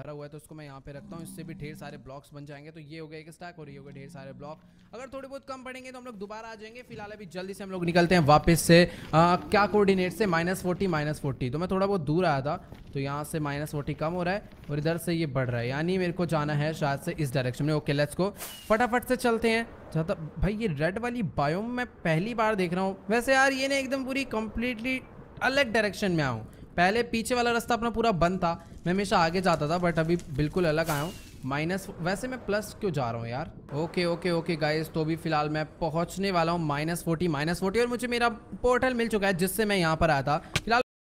भरा हुआ है तो उसको मैं यहाँ पे रखता हूँ इससे भी ढेर सारे ब्लॉक्स बन जाएंगे तो ये हो गया एक स्टैक और ये हो गया ढेर सारे ब्लॉक अगर थोड़े बहुत कम पड़ेंगे तो हम लोग दोबारा आ जाएंगे फिलहाल अभी जल्दी से हम लोग निकलते हैं वापस से आ, क्या कोऑर्डिनेट से माइनस फोर्टी माइनस फोर्टी तो मैं थोड़ा बहुत दूर आया था तो यहाँ से माइनस फोर्टी कम हो रहा है और इधर से ये बढ़ रहा है यानी मेरे को जाना है शायद से इस डायरेक्शन में ओके लेट्स को फटाफट से चलते हैं ज़्यादा भाई ये रेड वाली बायोम मैं पहली बार देख रहा हूँ वैसे यार ये ना एकदम पूरी कंप्लीटली अलग डायरेक्शन में आऊँ पहले पीछे वाला रास्ता अपना पूरा बंद था मैं हमेशा आगे जाता था बट अभी बिल्कुल अलग आया हूँ माइनस वैसे मैं प्लस क्यों जा रहा हूँ यार ओके ओके ओके गाइस तो भी फिलहाल मैं पहुँचने वाला हूँ माइनस फोर्टी माइनस फोर्टी और मुझे मेरा पोर्टल मिल चुका है जिससे मैं यहाँ पर आया था फिलहाल